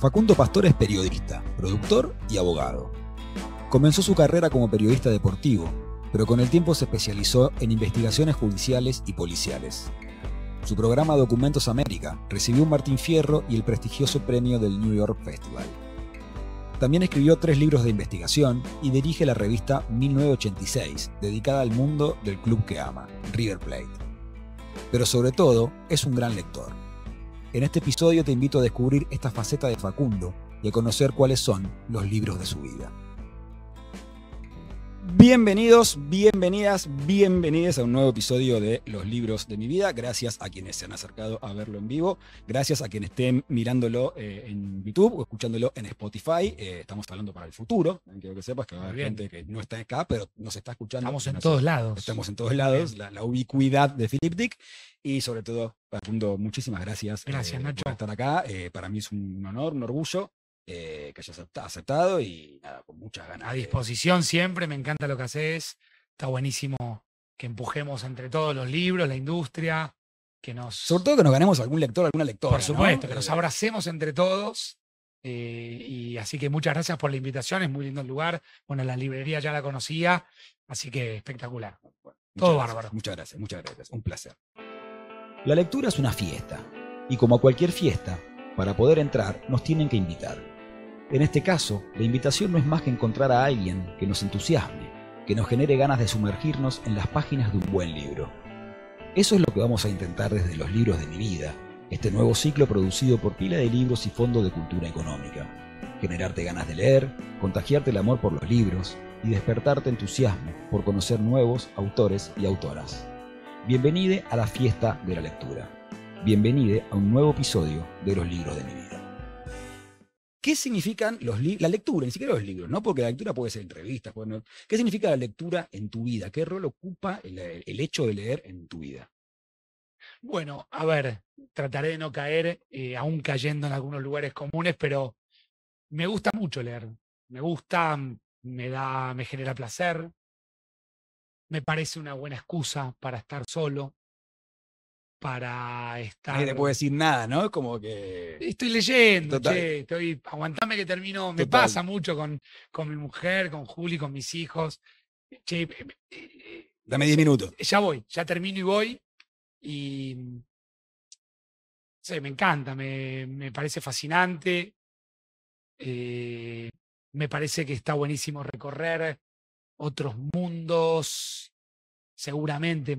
Facundo Pastor es periodista, productor y abogado. Comenzó su carrera como periodista deportivo, pero con el tiempo se especializó en investigaciones judiciales y policiales. Su programa Documentos América recibió un Martín Fierro y el prestigioso premio del New York Festival. También escribió tres libros de investigación y dirige la revista 1986, dedicada al mundo del club que ama, River Plate. Pero sobre todo, es un gran lector en este episodio te invito a descubrir esta faceta de Facundo y a conocer cuáles son los libros de su vida. Bienvenidos, bienvenidas, bienvenidos a un nuevo episodio de Los Libros de mi Vida. Gracias a quienes se han acercado a verlo en vivo. Gracias a quienes estén mirándolo eh, en YouTube o escuchándolo en Spotify. Eh, estamos hablando para el futuro. Quiero que sepas que va a haber gente que no está acá, pero nos está escuchando. Estamos en todos lados. Estamos en todos lados. La, ubicuidad de Philip Dick. Y sobre todo, Facundo, muchísimas gracias, gracias eh, por estar acá. para mí es un honor, un orgullo. Eh, que haya aceptado y nada, con muchas ganas. A disposición siempre, me encanta lo que haces. Está buenísimo que empujemos entre todos los libros, la industria, que nos. Sobre todo que nos ganemos algún lector, alguna lectora. Por supuesto, que nos eh, abracemos entre todos. Eh, y así que muchas gracias por la invitación, es muy lindo el lugar. Bueno, la librería ya la conocía, así que espectacular. todo bárbaro. Muchas gracias, muchas gracias. Un placer. La lectura es una fiesta, y como a cualquier fiesta, para poder entrar nos tienen que invitar. En este caso, la invitación no es más que encontrar a alguien que nos entusiasme, que nos genere ganas de sumergirnos en las páginas de un buen libro. Eso es lo que vamos a intentar desde los libros de mi vida, este nuevo ciclo producido por Pila de Libros y Fondo de Cultura Económica. Generarte ganas de leer, contagiarte el amor por los libros y despertarte entusiasmo por conocer nuevos autores y autoras. Bienvenide a la fiesta de la lectura. Bienvenide a un nuevo episodio de Los Libros de mi vida. ¿Qué significan la lectura? Ni siquiera los libros, ¿no? Porque la lectura puede ser entrevista ¿Qué significa la lectura en tu vida? ¿Qué rol ocupa el, hecho de leer en tu vida? Bueno, a ver, trataré de no caer, eh, aún cayendo en algunos lugares comunes, pero me gusta mucho leer. Me gusta, me da, me genera placer. Me parece una buena excusa para estar solo, para estar. Nadie te puedo decir nada, ¿no? como que. Estoy leyendo, che, estoy. Aguantame que termino. Me pasa mucho con, mi mujer, con Juli, con mis hijos. Che, eh, eh, dame 10 minutos. Eh, ya voy, ya termino y voy. Y. Sí, me encanta, me, parece fascinante. me parece que está buenísimo recorrer otros mundos. Seguramente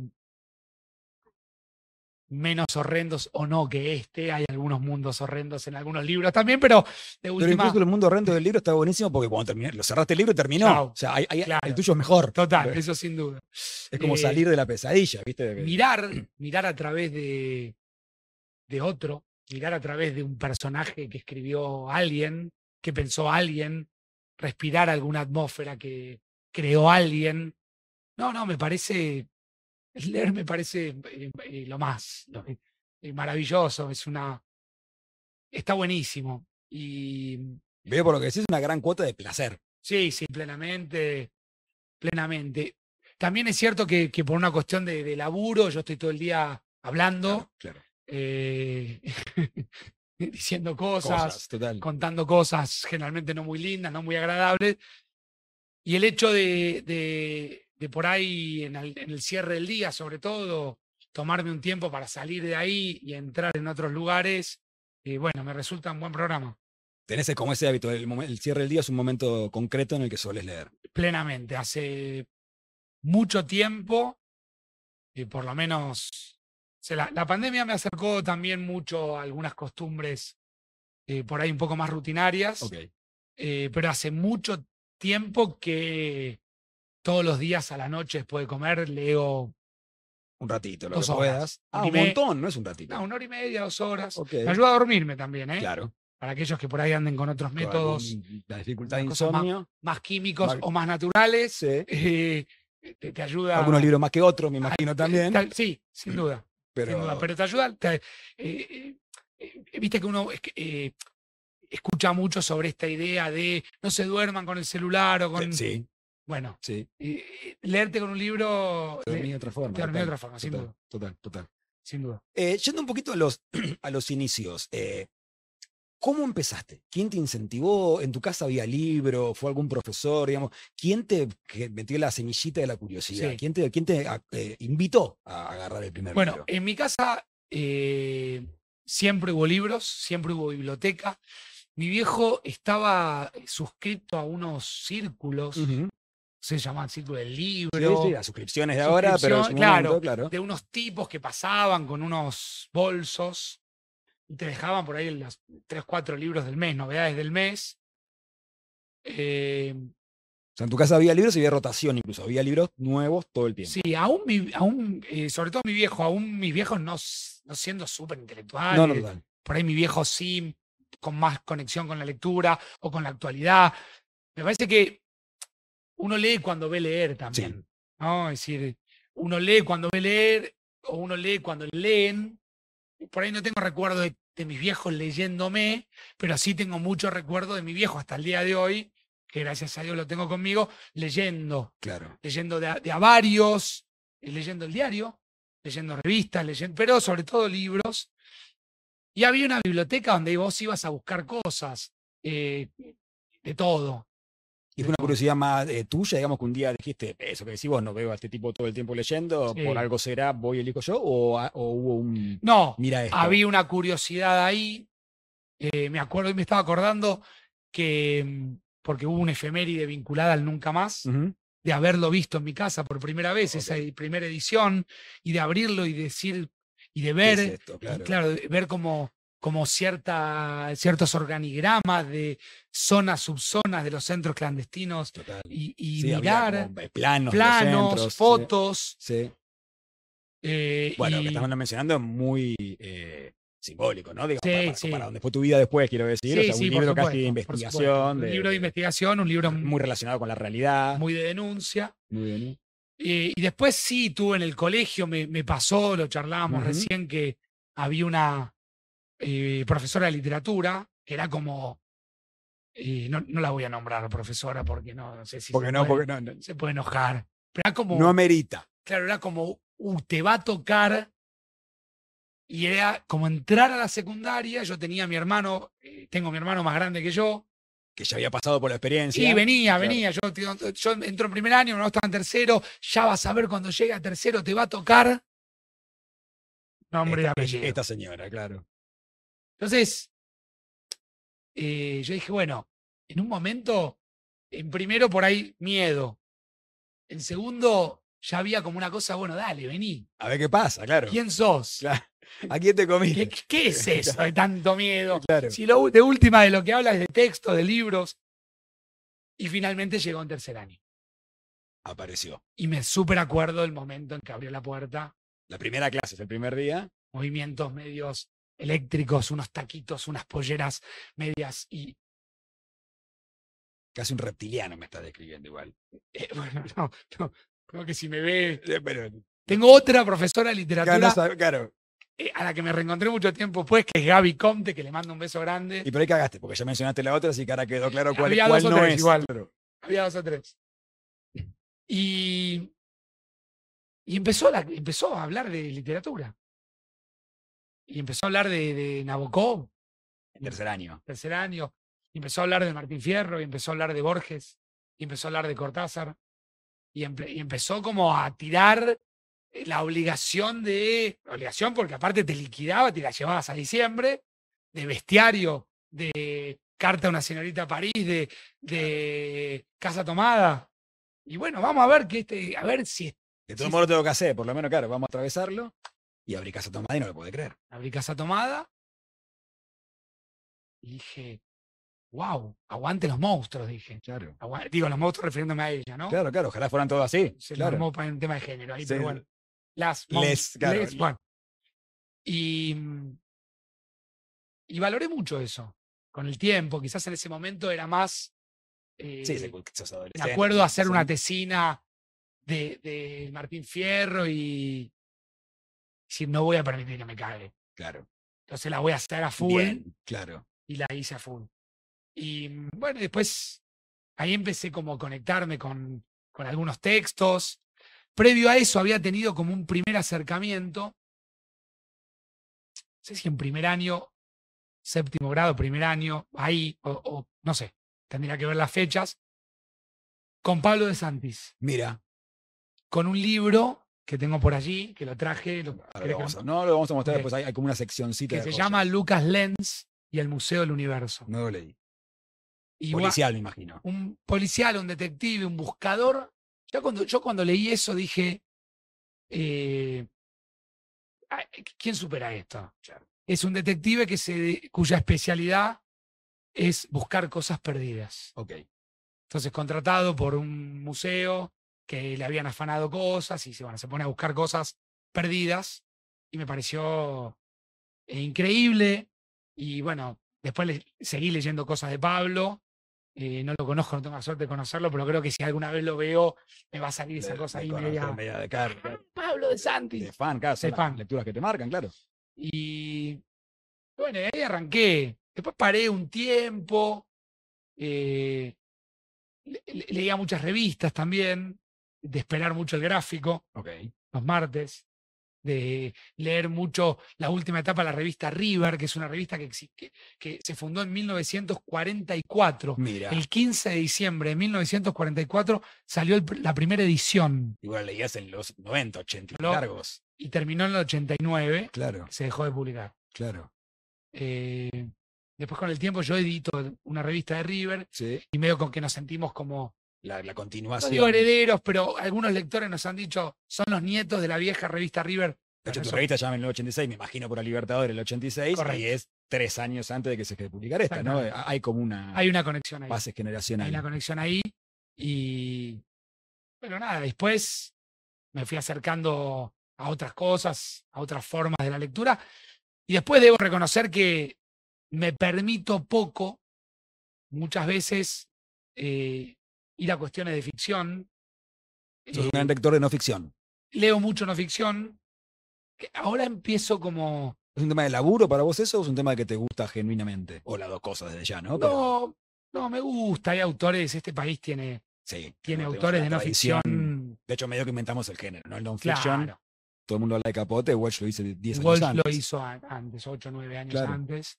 menos horrendos o no que este. Hay algunos mundos horrendos en algunos libros también, pero de el mundo horrendo del libro está buenísimo porque cuando terminé, lo cerraste el libro, terminó. o sea, el tuyo es mejor. Total, eh, eso sin duda. Es como eh, salir de la pesadilla, ¿viste? Mirar, mirar a través de, de otro, mirar a través de un personaje que escribió alguien, que pensó alguien, respirar alguna atmósfera que creó alguien. No, no, me parece leer me parece em, eh, eh, lo más eh, maravilloso, es una... Está buenísimo. Y... Mm, Veo por lo que decís una gran cuota de placer. Sí, sí, plenamente, plenamente. También es cierto que, por una cuestión de, laburo, yo estoy todo el día hablando, diciendo cosas, contando cosas generalmente no muy lindas, no muy agradables. Y el hecho de de por ahí en el, cierre del día, sobre todo, tomarme un tiempo para salir de ahí y entrar en otros lugares, Y eh, bueno, me resulta un buen programa. Tenés como ese hábito, el, cierre del día es un momento concreto en el que sueles leer. Plenamente, hace mucho tiempo, y eh, por lo menos la, pandemia me acercó también mucho a algunas costumbres eh, por ahí un poco más rutinarias, pero hace mucho tiempo que todos los días a la noche después de comer leo un ratito, dos horas. Ah, un, montón, no es un ratito. No, una hora y media, dos horas. Me ayuda a dormirme también, ¿eh? Claro. Para aquellos que por ahí anden con otros métodos. La dificultad de insomnio. Más, químicos o más naturales. Sí. Eh, te, ayuda. Algunos libros más que otros, me imagino eh, eh, también. sí, sin duda. Pero... Pero te ayuda. Viste que uno escucha mucho sobre esta idea de no se duerman con el celular o con. Sí. Bueno, sí. y, leerte con un libro. Te de otra forma. Te de otra forma, sin duda. Total, total. Sin duda. Eh, yendo un poquito a los, a los inicios. Eh, ¿Cómo empezaste? ¿Quién te incentivó? ¿En tu casa había libro? ¿Fue algún profesor? Digamos? ¿Quién te metió la semillita de la curiosidad? ¿Quién te, ah, eh, invitó a agarrar el primer libro? Bueno, en mi casa siempre hubo libros, siempre hubo biblioteca. Mi viejo estaba suscrito a unos círculos se llamaban Círculo del Libro. Sí, las suscripciones de ahora, pero claro, claro, De unos tipos que pasaban con unos bolsos y te dejaban por ahí los tres cuatro libros del mes, novedades del mes. Em, o sea, en tu casa había libros y había rotación, incluso había libros nuevos todo el tiempo. Sí, aún, mi, aún eh, sobre todo mi viejo, aún mis viejos no, no siendo súper intelectuales. Por ahí mi viejo sí, con más conexión con la lectura o con la actualidad. Me parece que uno lee cuando ve leer también. ¿no? Es decir, uno lee cuando ve leer o uno lee cuando leen. Por ahí no tengo recuerdo de, mis viejos leyéndome, pero sí tengo mucho recuerdo de mi viejo hasta el día de hoy, que gracias a Dios lo tengo conmigo, leyendo. Claro. Leyendo de, a varios, eh, leyendo el diario, leyendo revistas, leyendo, pero sobre todo libros. Y había una biblioteca donde vos ibas a buscar cosas, eh, de todo. Y fue una curiosidad más eh, tuya, digamos, que un día dijiste, eso que decís vos, no veo a este tipo todo el tiempo leyendo, por algo será, voy y elijo yo, o, hubo un... No, Mira había una curiosidad ahí, eh, me acuerdo, y me estaba acordando que, porque hubo una efeméride vinculada al Nunca Más, de haberlo visto en mi casa por primera vez, esa primera edición, y de abrirlo y decir, y de ver, claro. claro, ver como como cierta, ciertos organigramas de zonas, subzonas de los centros clandestinos y, mirar eh, planos, fotos. Eh, bueno, lo que estamos mencionando es muy eh, simbólico, ¿no? para, donde fue tu vida después, quiero decir. o sea, un libro casi de investigación. un libro de investigación, un libro muy relacionado con la realidad. Muy de denuncia. Muy bien. y después sí, tú en el colegio me, pasó, lo charlábamos recién, que había una, profesora de literatura, que era como, no, la voy a nombrar profesora porque no, sé si porque se, no, puede, porque se puede enojar, No amerita. Claro, era como, uh, te va a tocar y era como entrar a la secundaria, yo tenía mi hermano, eh, tengo mi hermano más grande que yo. Que ya había pasado por la experiencia. Y venía, venía, yo, yo entro en primer año, no estaba en tercero, ya vas a ver cuando llegue a tercero, te va a tocar. No y Esta señora, claro. Entonces, eh, yo dije, bueno, en un momento, en primero por ahí miedo. En segundo, ya había como una cosa, bueno, dale, vení. A ver qué pasa, claro. ¿Quién sos? ¿A quién te comiste? ¿Qué, es eso de tanto miedo? Claro. Si lo, de última de lo que hablas de texto, de libros. Y finalmente llegó en tercer año. Apareció. Y me súper acuerdo del momento en que abrió la puerta. La primera clase, es el primer día. Movimientos medios eléctricos, unos taquitos, unas polleras medias y... Casi un reptiliano me está describiendo igual. Eh, bueno, no, no, creo que si me ve... pero... Eh, Tengo eh, otra profesora de literatura. Claro, a la que me reencontré mucho tiempo después, que es Gaby Comte, que le mando un beso grande. Y por ahí cagaste, porque ya mencionaste la otra, así que ahora quedó claro cuál, no es. Había dos o tres. Y, y empezó, empezó a hablar de literatura y empezó a hablar de, de Nabokov. En em tercer año. Tercer año. empezó a hablar de Martín Fierro, y empezó a hablar de Borges, y empezó a hablar de Cortázar. Y, empezó como a tirar eh, la obligación de. Obligación, porque aparte te liquidaba, te la llevabas a diciembre, de bestiario, de carta a una señorita a París, de, casa tomada. Y bueno, vamos a ver que este, a ver si. De todos lo tengo que hacer, por lo menos, claro, vamos a atravesarlo. Y abrí casa tomada y no lo puede creer. Abrí casa tomada y dije, wow, aguante los monstruos, dije. Claro. digo, los monstruos refiriéndome a ella, ¿no? Claro, claro, ojalá fueran todos así. claro. un tema de género pero bueno. Las les, Y, y valoré mucho eso. Con el tiempo, quizás en ese momento era más. sí, De eh, acuerdo hacer una tesina de, de Martín Fierro y, decir, no voy a permitir que me cague. Claro. Entonces la voy a hacer a full. claro. Y la hice a full. Y mm, bueno, después ahí empecé como a conectarme con, con algunos textos. Previo a eso había tenido como un primer acercamiento. No sé si en primer año, séptimo grado, primer año, ahí, o no sé, tendría que ver las fechas, con Pablo de Santis. Mira. Con un libro que tengo por allí, que lo traje. no, lo vamos a mostrar eh, después. Hay, como una seccióncita Que se llama Lucas Lenz y el Museo del Universo. No lo leí. Y policial, me imagino. Un policial, un detective, un buscador. Yo cuando, yo cuando leí eso dije, eh, ¿quién supera esto? Es un detective que cuya especialidad es buscar cosas perdidas. Ok. Entonces, contratado por un museo que le habían afanado cosas y se, bueno, se pone a buscar cosas perdidas y me pareció eh, increíble y bueno, después le, seguí leyendo cosas de Pablo, eh, no lo conozco, no tengo la suerte de conocerlo, pero creo que si alguna vez lo veo me va a salir esa cosa ahí media, de car, Pablo de Santi. De fan, de fan. lecturas que te marcan, claro. Y bueno, ahí arranqué, después paré un tiempo, eh, leía muchas revistas también, de esperar mucho el gráfico, los martes, de leer mucho la última etapa de la revista River, que es una revista que, existe que se fundó en 1944. Mira. El 15 de diciembre de 1944 salió la primera edición. Igual leías en los 90, 80 largos. Y terminó en el 89. Claro. Se dejó de publicar. Claro. Eh, después con el tiempo yo edito una revista de River y medio con que nos sentimos como la, continuación. herederos, pero algunos lectores nos han dicho, son los nietos de la vieja revista River. De tu revista se llama en el 86, me imagino por el Libertador el 86, y es tres años antes de que se quede publicar esta, ¿no? Hay como una... Hay una conexión ahí. Hay una conexión ahí y... Pero nada, después me fui acercando a otras cosas, a otras formas de la lectura. Y después debo reconocer que me permito poco, muchas veces, eh, ir a cuestiones de ficción. Soy un eh, gran lector de no ficción. Leo mucho no ficción. Ahora empiezo como. ¿Es un tema de laburo para vos eso o es un tema que te gusta genuinamente? O las dos cosas desde ya, ¿no? No, no, me gusta. Hay autores, este país tiene, tiene autores de no ficción. De hecho, medio que inventamos el género, ¿no? El no ficción, Todo el mundo habla de capote, Welsh lo hizo 10 años Walsh antes. lo hizo antes, 8, 9 años antes.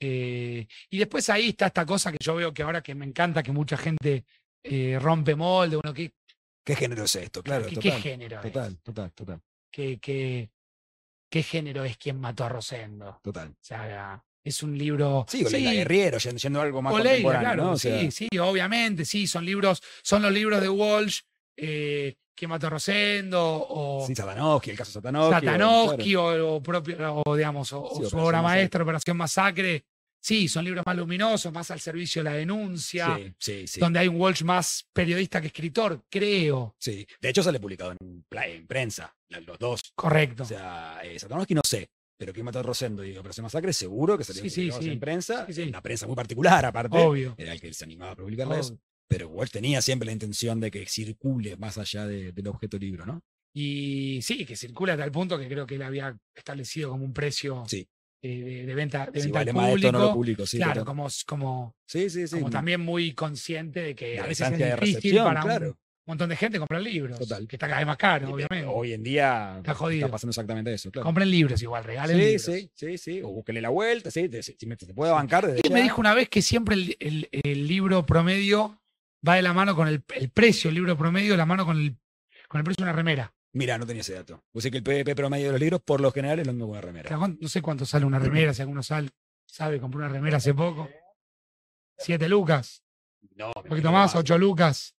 Eh, y después ahí está esta cosa que yo veo que ahora que me encanta que mucha gente eh, rompe molde, uno que... ¿Qué género es esto? Claro, ¿Qué, total, ¿qué género total, total, total, ¿Qué, género es quien mató a Rosendo? Total. O sea, es un libro. Sí, Oleida sí, Guerriero, yendo, algo más O contemporáneo. Claro, sí, sí, obviamente, sí, son libros, son los libros de Walsh, eh, mató a Rosendo, o. Sí, el caso de Satanowski o, o, propio, digamos, su obra maestra, Operación Masacre, Sí, son libros más luminosos, más al servicio de la denuncia, sí, sí, sí. donde hay un Walsh más periodista que escritor, creo. Sí, de hecho sale publicado en, prensa, los dos. Correcto. O sea, eh, Satanowski no sé, pero que mató a Rosendo y Operación Masacre, seguro que salió en prensa, una prensa muy particular aparte, Obvio. era el que se animaba a publicar eso pero Walsh tenía siempre la intención de que circule más allá del objeto libro, ¿no? Y sí, que circula hasta tal punto que creo que él había establecido como un precio sí eh, de, venta, de venta público. claro, como, como, como también muy consciente de que a veces es difícil para un montón de gente comprar libros. Que está cada vez más caro, eh, obviamente. Hoy en día está, pasando exactamente eso. Compren libros igual, regalen libros. Sí, sí, sí. O búsquenle la vuelta, sí, si te, te, bancar. Desde y me dijo una vez que siempre el, el, el, libro promedio va de la mano con el, el precio, el libro promedio de la mano con el, con el precio de una remera. Mira, no tenía ese dato. sea que el PVP promedio de los libros, por lo general, es lo mismo que una remera. no sé cuánto sale una remera, si alguno sale, sabe, compró una remera hace poco. Siete lucas. No. Un poquito más, ocho lucas.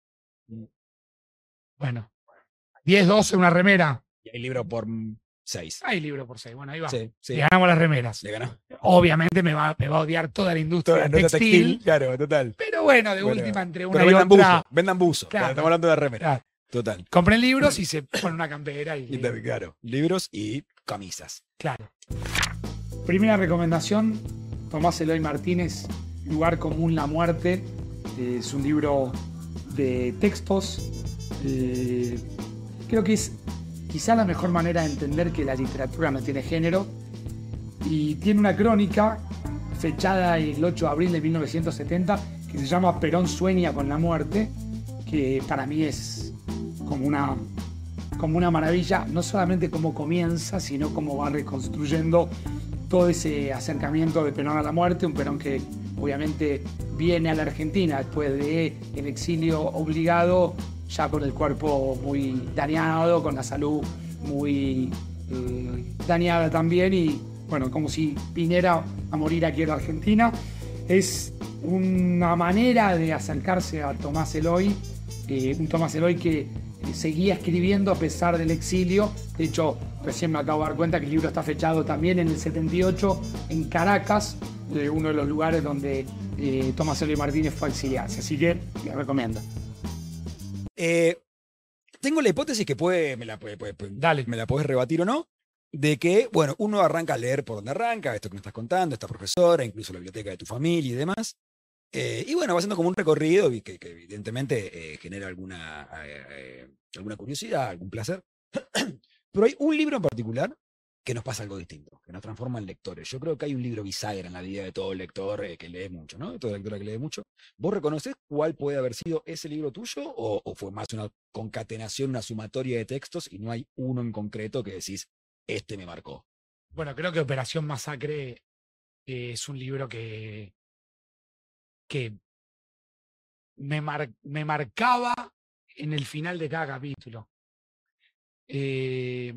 Mm. Bueno. ¿Diez, doce, una remera. Y hay libro por seis. Hay libro por seis. Bueno, ahí va. Sí, Le ganamos las remeras. Le Obviamente me va, a odiar toda la industria textil, Claro, total. Pero bueno, de última, entre una y vendan otra. Buzo, vendan buzo. estamos hablando de remeras. Total. Compren libros y se ponen una campera. Y, claro, libros y camisas. Claro. Primera recomendación, Tomás Eloy Martínez, Lugar Común, La Muerte. Eh, es un libro de textos. Eh, creo que es quizá la mejor manera de entender que la literatura no tiene género. Y tiene una crónica fechada el 8 de abril de 1970 que se llama Perón sueña con la muerte, que para mí es como una, como una maravilla, no solamente cómo comienza, sino cómo va reconstruyendo todo ese acercamiento de Perón a la muerte, un Perón que obviamente viene a la Argentina después de... el exilio obligado, ya con el cuerpo muy dañado, con la salud muy eh, dañada también y bueno, como si viniera a morir aquí en la Argentina. Es una manera de acercarse a Tomás Eloy, eh, un Tomás Eloy que seguía escribiendo a pesar del exilio. De hecho, recién me acabo de dar cuenta que el libro está fechado también en el 78 en Caracas, eh, uno de los lugares donde eh, Tomás Eloy Martínez fue a exiliarse. Así que les recomiendo. Eh, tengo la hipótesis que me la, me la puedes rebatir o no, de que, bueno, uno arranca a leer por donde arranca, esto que me estás contando, esta profesora, incluso la biblioteca de tu familia y demás. Eh, y bueno, va siendo como un recorrido que, evidentemente eh, genera alguna, eh, alguna curiosidad, algún placer. Pero hay un libro en particular que nos pasa algo distinto, que nos transforma en lectores. Yo creo que hay un libro bisagra en la vida de todo lector que lee mucho, ¿no? De toda lectora que lee mucho. ¿Vos reconoces cuál puede haber sido ese libro tuyo o fue más una concatenación, una sumatoria de textos y no hay uno en concreto que decís, este me marcó? Bueno, creo que Operación Masacre es un libro que que me, marcaba en el final de cada capítulo. Eh,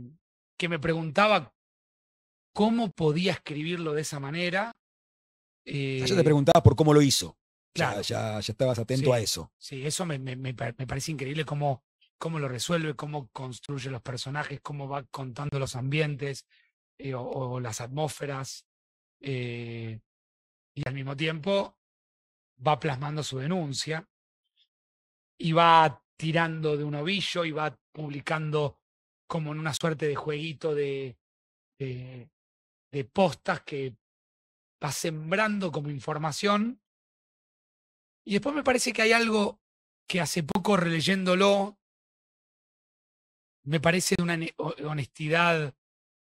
que me preguntaba cómo podía escribirlo de esa manera. Eh, ya te eh preguntaba por cómo lo hizo. Ya, ya, estabas atento a eso. Sí, eso me, parece increíble cómo, cómo, lo resuelve, cómo construye los personajes, cómo va contando los ambientes eh, o, las atmósferas. y al mismo tiempo va plasmando su denuncia y va tirando de un ovillo y va publicando como en una suerte de jueguito de, de, postas que va sembrando como información. Y después me parece que hay algo que hace poco releyéndolo, me parece de una honestidad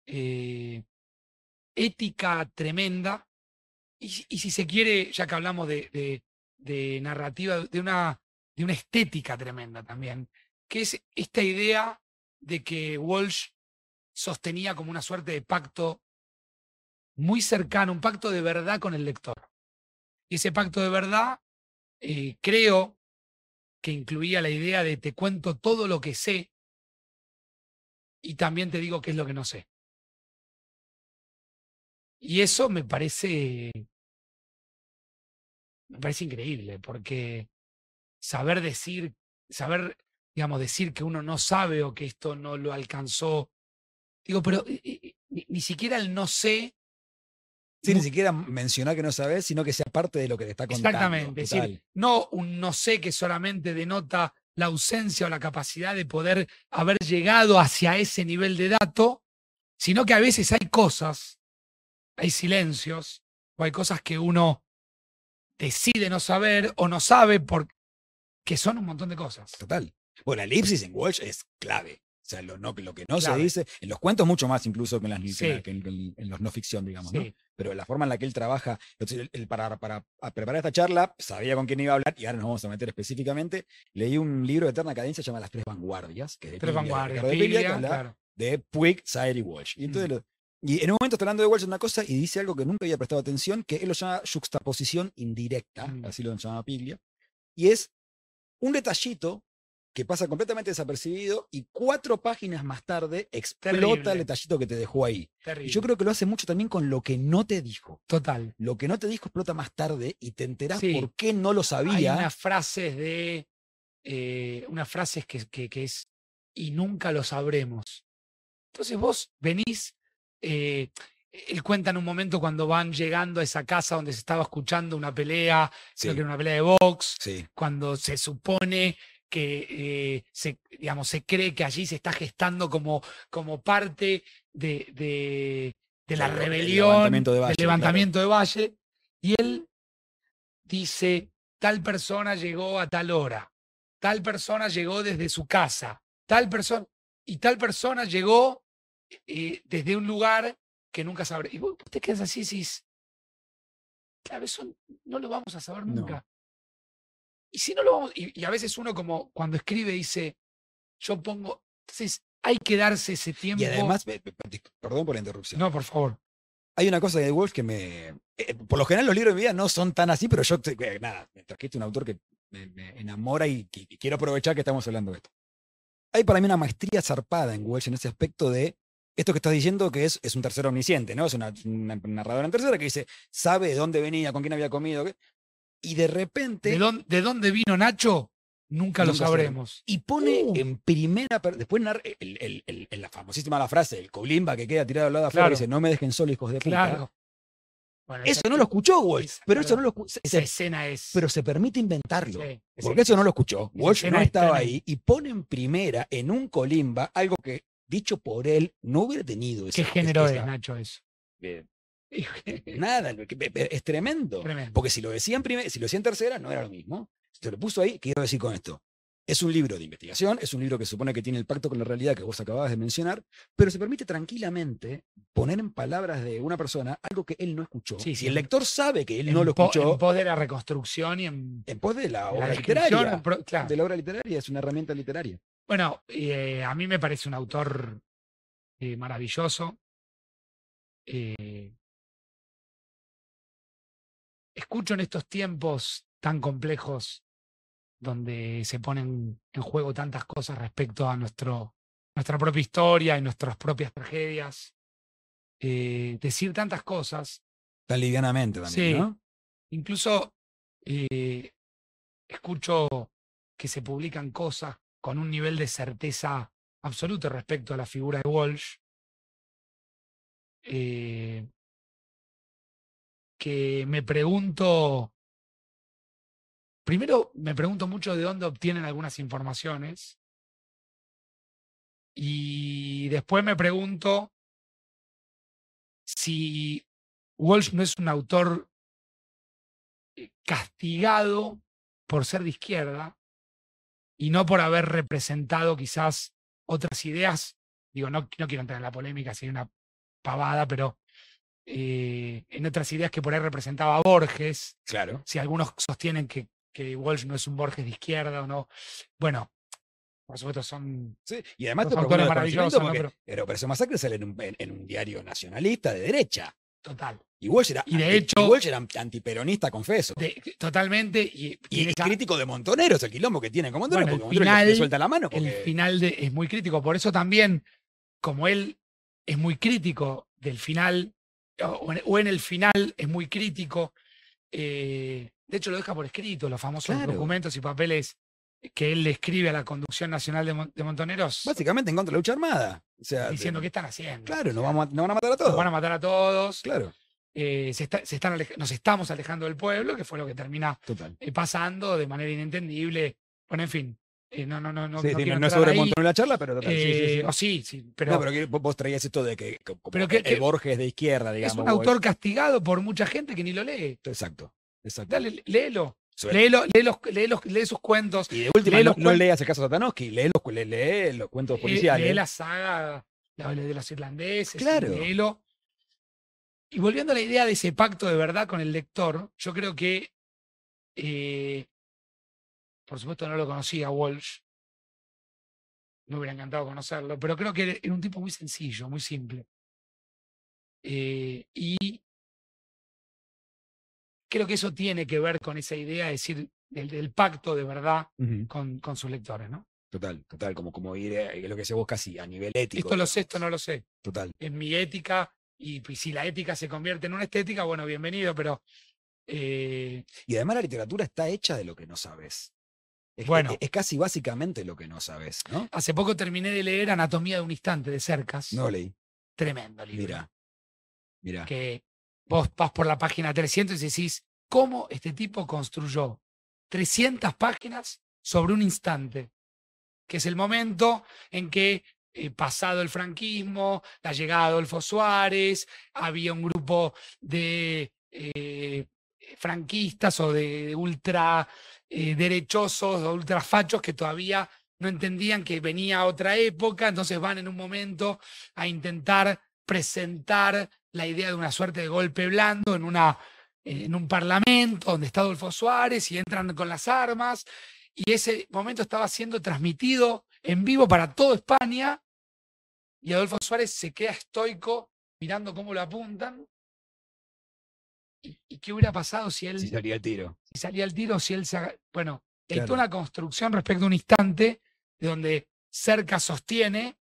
eh, ética tremenda, y, si se quiere, ya que hablamos de, narrativa, de una, de una estética tremenda también, que es esta idea de que Walsh sostenía como una suerte de pacto muy cercano, un pacto de verdad con el lector. Y ese pacto de verdad eh, creo que incluía la idea de te cuento todo lo que sé y también te digo qué es lo que no sé. Y eso me parece me parece increíble, porque saber decir, saber, digamos, decir que uno no sabe o que esto no lo alcanzó. Digo, pero ni, siquiera el no sé. Sí, ni siquiera mencionar que no sabes, sino que sea parte de lo que te está contando. Exactamente, decir, no un no sé que solamente denota la ausencia o la capacidad de poder haber llegado hacia ese nivel de dato, sino que a veces hay cosas, hay silencios o hay cosas que uno decide no saber o no sabe porque son un montón de cosas. Total. Bueno, la elipsis en Walsh es clave. O sea, lo, que no se dice, en los cuentos mucho más incluso que en, las, los no ficción, digamos, Pero la forma en la que él trabaja, el, para, preparar esta charla, sabía con quién iba a hablar y ahora nos vamos a meter específicamente. Leí un libro de eterna cadencia llamado Las Tres Vanguardias, de Tres Vanguardias, de Puig, saer y Walsh. Y entonces y en un momento está hablando de Walsh una cosa y dice algo que nunca había prestado atención, que él lo llama juxtaposición indirecta, mm. así lo llama Piglia, y es un detallito que pasa completamente desapercibido y cuatro páginas más tarde explota el detallito que te dejó ahí. Y yo creo que lo hace mucho también con lo que no te dijo. Total. Lo que no te dijo explota más tarde y te enterás por qué no lo sabía. Hay unas frases de. Eh, unas frases que es. Y nunca lo sabremos. Entonces vos venís eh, él cuenta en un momento cuando van llegando a esa casa donde se estaba escuchando una pelea, que una pelea de box, cuando se supone que eh, se, digamos, se cree que allí se está gestando como, como parte de, de, la, rebelión, El levantamiento de Valle, y él dice, tal persona llegó a tal hora, tal persona llegó desde su casa, tal persona, y tal persona llegó eh, desde un lugar que nunca sabré. Y vos te quedas así y decís, claro, eso no lo vamos a saber nunca. Y si no lo vamos, y, a veces uno como cuando escribe dice, yo pongo, entonces hay que darse ese tiempo. Y además, perdón por la interrupción. No, por favor. Hay una cosa de Wolf que me... Eh, eh, por lo general los libros de mi vida no son tan así, pero yo, nada, me trajiste un autor que me, enamora y, quiero aprovechar que estamos hablando de esto hay para mí una maestría zarpada en Welsh en ese aspecto de esto que estás diciendo que es, un tercero omnisciente, ¿no? Es una, narradora en tercera que dice, sabe de dónde venía, con quién había comido, y de repente... ¿De dónde, vino Nacho? Nunca, lo sabremos. Y pone uh. en primera, después el, la famosísima la frase, el colimba que queda tirado al lado de afuera y dice, no me dejen solos, hijos de puta. Claro. eso no lo escuchó Walsh, pero eso no lo Esa escena es. Pero se permite inventarlo. porque eso no lo escuchó. Walsh no estaba ahí y pone en primera, en un colimba, algo que dicho por él, no hubiera tenido ese. ¿Qué género es, Nacho, eso? Nada, es tremendo. Porque si lo decía en si lo decía en tercera, no era lo mismo. Se lo puso ahí, ¿qué quiero decir con esto? Es un libro de investigación, es un libro que supone que tiene el pacto con la realidad que vos acababas de mencionar, pero se permite tranquilamente poner en palabras de una persona algo que él no escuchó. Sí, Si el lector sabe que él no lo escuchó. En pos de la reconstrucción y en. En pos de la, obra literaria. De la obra literaria, es una herramienta literaria. Bueno, eh, a mí me parece un autor eh, maravilloso. Eh, escucho en estos tiempos tan complejos donde se ponen en juego tantas cosas respecto a nuestro, nuestra propia historia y nuestras propias tragedias, decir tantas cosas. Tan livianamente también, ¿no? Incluso escucho que se publican cosas con un nivel de certeza absoluto respecto a la figura de Walsh, eh, que me pregunto, primero me pregunto mucho de dónde obtienen algunas informaciones, y después me pregunto si Walsh no es un autor eh, castigado por ser de izquierda, y no por haber representado quizás otras ideas. Digo, no, no quiero entrar en la polémica, si hay una pavada, pero eh, en otras ideas que por ahí representaba Borges. Claro. Si algunos sostienen que, que Walsh no es un Borges de izquierda o no. Bueno, por supuesto, son. Sí, y además te maravillosos. Pero, pero, masacre sale en un, diario nacionalista de derecha. Total. Y era, de hecho, era antiperonista, confeso. totalmente. Y, es crítico de montoneros el quilombo que tiene con Montoneros, porque le, suelta la mano. El final es muy crítico. Por eso también, como él es muy crítico del final, o, en el final es muy crítico, eh, de hecho lo deja por escrito, los famosos documentos y papeles que él le escribe a la Conducción Nacional de, Montoneros. Básicamente en contra de la lucha armada. diciendo qué están haciendo. Claro, nos, a, van a matar a todos. Nos van a matar a todos. Claro. Eh, se están nos estamos alejando del pueblo, que fue lo que termina eh, pasando de manera inentendible. Bueno, en fin. Eh, no, no, no, no. no, es sobre Montoneros la charla, pero sí, sí, no, pero vos traías esto de que, Borges de izquierda, digamos. Es un autor castigado por mucha gente que ni lo lee. Exacto. Exacto. Dale, léelo. Lee, los, lee, sus cuentos. Y de última, no, leas el caso de Satanowski, lee los, lee, los cuentos policiales. Lee la saga de los irlandeses. Claro. Léelo. Y volviendo a la idea de ese pacto de verdad con el lector, yo creo que, eh, por supuesto no lo conocía Walsh, me hubiera encantado conocerlo, pero creo que era un tipo muy sencillo, muy simple. Eh, y creo que eso tiene que ver con esa idea, es decir, el pacto de verdad con, sus lectores, ¿no? Total, total, como, como ir, eh, lo que se busca así, a nivel ético. Esto lo sé, esto no lo sé. Total. En mi ética, y, si la ética se convierte en una estética, bueno, bienvenido, pero... Eh, y además la literatura está hecha de lo que no sabes. Es, bueno, es, casi básicamente lo que no sabes, ¿no? Hace poco terminé de leer Anatomía de un instante de cercas. No leí. Tremendo libro. Mira. Mira. Que Vos vas por la página 300 y decís, ¿cómo este tipo construyó 300 páginas sobre un instante? Que es el momento en que, eh, pasado el franquismo, la llegada de Adolfo Suárez, había un grupo de eh, franquistas o de, ultra eh, derechosos o ultrafachos que todavía no entendían que venía otra época, entonces van en un momento a intentar presentar la idea de una suerte de golpe blando en, una, en un parlamento donde está Adolfo Suárez y entran con las armas. Y ese momento estaba siendo transmitido en vivo para toda España. Y Adolfo Suárez se queda estoico mirando cómo lo apuntan. ¿Y, qué hubiera pasado si él... Si salía el tiro. Si salía el tiro, si él se... Bueno, hay una construcción respecto a un instante de donde cerca sostiene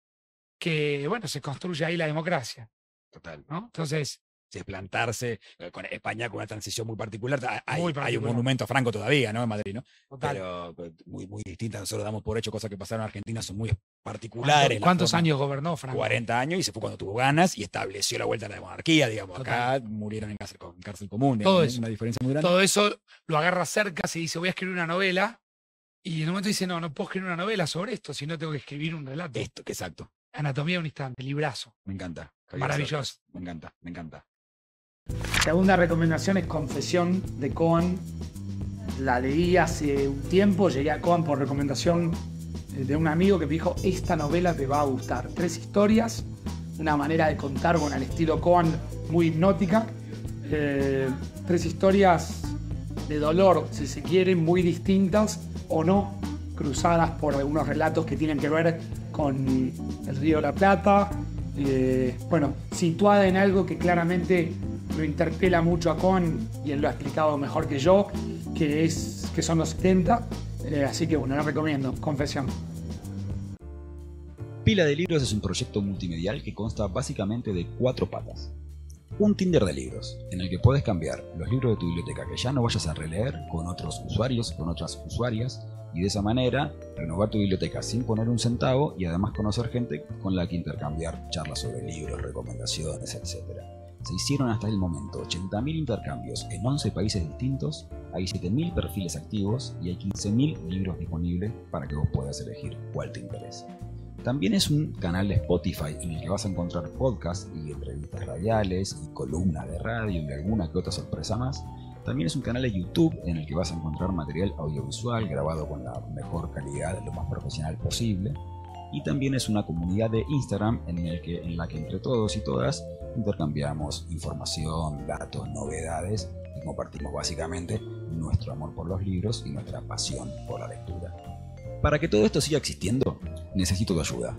que, bueno, se construye ahí la democracia. Total. ¿no? Entonces, plantarse eh, Con España con una transición muy particular. Ah, hay, un monumento a Franco todavía, ¿no? En Madrid, ¿no? Total. Pero eh, muy, muy distinta. Nosotros damos por hecho cosas que pasaron en Argentina, son muy particulares. ¿Cuántos años gobernó Franco? 40 años y se fue cuando tuvo ganas y estableció la vuelta a la monarquía, digamos. Acá murieron en cárcel, común. Todo es una diferencia muy grande. Todo eso lo agarra cerca, se dice, voy a escribir una novela. Y en un momento dice, no, no puedo escribir una novela sobre esto, sino tengo que escribir un relato. Esto, exacto. Anatomía un instante, librazo. Me encanta. Maravilloso. Me encanta, me encanta. Segunda recomendación es Confesión de Cohen. La leí hace un tiempo, llegué a Cohen por recomendación eh, de un amigo que me dijo, esta novela te va a gustar. Tres historias, una manera de contar con bueno, el estilo Cohen muy hipnótica. Eh, tres historias de dolor, si se quiere, muy distintas o no, cruzadas por algunos relatos que tienen que ver con el río de la Plata, eh, bueno, situada en algo que claramente lo interpela mucho a Con y él lo ha explicado mejor que yo, que, es, que son los 70, eh, así que bueno, lo recomiendo, confesión. Pila de Libros es un proyecto multimedial que consta básicamente de cuatro patas. Un Tinder de libros, en el que puedes cambiar los libros de tu biblioteca que ya no vayas a releer con otros usuarios, con otras usuarias, y de esa manera renovar tu biblioteca sin poner un centavo y además conocer gente con la que intercambiar charlas sobre libros, recomendaciones, etc. Se hicieron hasta el momento 80.000 intercambios en 11 países distintos, hay 7.000 perfiles activos y hay 15.000 libros disponibles para que vos puedas elegir cuál te interesa. También es un canal de Spotify en el que vas a encontrar podcasts y entrevistas radiales y columnas de radio y alguna que otra sorpresa más también es un canal de YouTube en el que vas a encontrar material audiovisual grabado con la mejor calidad, lo más profesional posible. Y también es una comunidad de Instagram en, la que entre todos y todas intercambiamos información, datos, novedades y compartimos básicamente nuestro amor por los libros y nuestra pasión por la lectura. Para que todo esto siga existiendo, necesito tu ayuda.